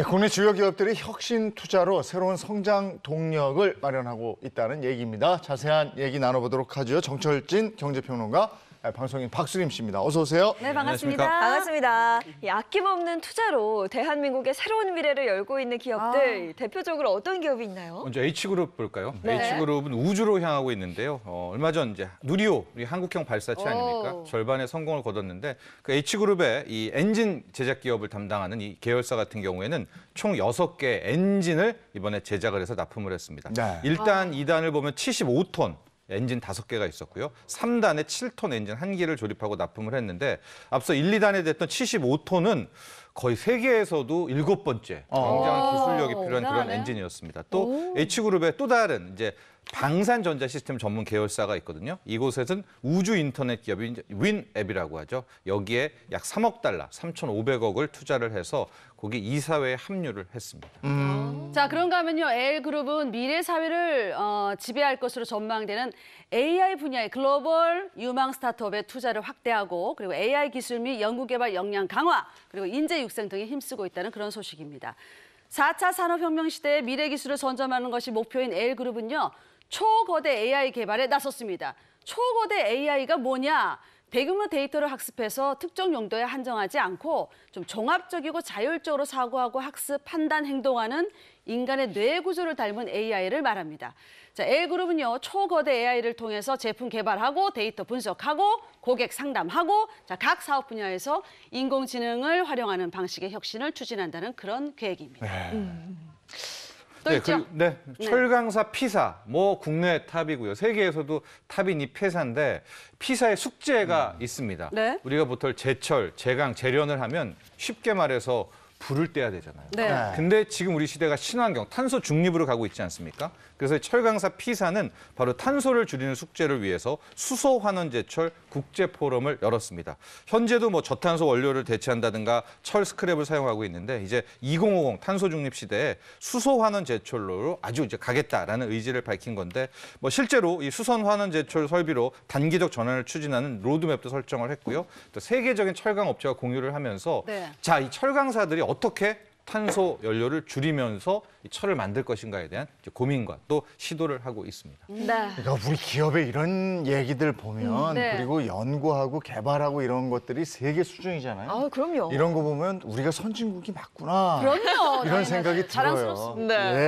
예, 국내 주요 기업들이 혁신 투자로 새로운 성장 동력을 마련하고 있다는 얘기입니다. 자세한 얘기 나눠보도록 하죠. 정철진 경제평론가 아, 방송인 박수림 씨입니다. 어서 오세요. 네, 네 반갑습니다. 반갑습니다. 이 아낌없는 투자로 대한민국의 새로운 미래를 열고 있는 기업들 아. 대표적으로 어떤 기업이 있나요? 먼저 H그룹 볼까요? 네. H그룹은 우주로 향하고 있는데요. 어, 얼마 전 이제 누리호, 우리 한국형 발사체 아닙니까? 절반의 성공을 거뒀는데 그 H그룹의 이 엔진 제작 기업을 담당하는 이 계열사 같은 경우에는 총여개 엔진을 이번에 제작을 해서 납품을 했습니다. 네. 일단 아. 이단을 보면 75톤 엔진 5 개가 있었고요. 3단에 7톤 엔진 1개를 조립하고 납품을 했는데 앞서 1, 2단에 됐던 75톤은 거의 세계에서도 일곱 번째 굉장한 어. 기술력이 어, 필요한 그런 엔진이었습니다. 또 H그룹의 또 다른 이제 방산전자 시스템 전문 계열사가 있거든요. 이곳에는 우주 인터넷 기업인 윈앱이라고 하죠. 여기에 약 3억 달러, 3,500억을 투자를 해서 거기 이사회에 합류를 했습니다. 음. 아. 자, 그런가 하면요. L그룹은 미래 사회를 어, 지배할 것으로 전망되는 AI 분야의 글로벌 유망 스타트업에 투자를 확대하고 그리고 AI 기술 및 연구개발 역량 강화 그리고 인재 육성 등에 힘쓰고 있다는 그런 소식입니다. 4차 산업혁명 시대의 미래 기술을 선점하는 것이 목표인 L그룹은요. 초거대 AI 개발에 나섰습니다. 초거대 AI가 뭐냐? 대규모 데이터를 학습해서 특정 용도에 한정하지 않고 좀 종합적이고 자율적으로 사고하고 학습, 판단, 행동하는 인간의 뇌 구조를 닮은 AI를 말합니다. 자, A그룹은요, 초거대 AI를 통해서 제품 개발하고 데이터 분석하고 고객 상담하고 자, 각 사업 분야에서 인공지능을 활용하는 방식의 혁신을 추진한다는 그런 계획입니다. 네. 음. 또 네, 있죠. 네, 네, 철강사 피사 뭐 국내 탑이고요. 세계에서도 탑인 이 피사인데 피사의 숙제가 음. 있습니다. 네? 우리가 보통 제철, 제강, 재련을 하면 쉽게 말해서 불을 떼야 되잖아요. 네. 네. 근데 지금 우리 시대가 친환경, 탄소 중립으로 가고 있지 않습니까? 그래서 철강사 P사는 바로 탄소를 줄이는 숙제를 위해서 수소 환원제철 국제 포럼을 열었습니다. 현재도 뭐 저탄소 원료를 대체한다든가 철 스크랩을 사용하고 있는데 이제 2050 탄소 중립 시대에 수소 환원 제철로 아주 이제 가겠다라는 의지를 밝힌 건데 뭐 실제로 이 수선 환원 제철 설비로 단기적 전환을 추진하는 로드맵도 설정을 했고요. 또 세계적인 철강 업체와 공유를 하면서 네. 자, 이 철강사들이 어떻게 탄소 연료를 줄이면서 철을 만들 것인가에 대한 고민과 또 시도를 하고 있습니다. 음. 네. 그러니까 우리 기업의 이런 얘기들 보면 음, 네. 그리고 연구하고 개발하고 이런 것들이 세계 수준이잖아요. 아, 그럼요. 이런 거 보면 우리가 선진국이 맞구나. 그럼요. 이런 네, 네. 생각이 들어요. 자랑스럽습니다. 네. 예.